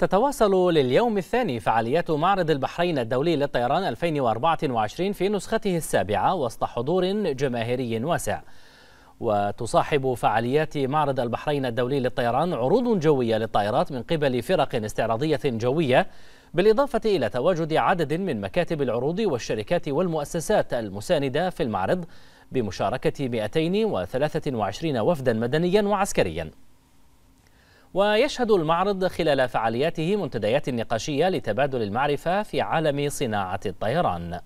تتواصل لليوم الثاني فعاليات معرض البحرين الدولي للطيران 2024 في نسخته السابعة وسط حضور جماهيري واسع وتصاحب فعاليات معرض البحرين الدولي للطيران عروض جوية للطائرات من قبل فرق استعراضية جوية بالإضافة إلى تواجد عدد من مكاتب العروض والشركات والمؤسسات المساندة في المعرض بمشاركة 223 وفدا مدنيا وعسكريا ويشهد المعرض خلال فعالياته منتديات نقاشية لتبادل المعرفة في عالم صناعة الطيران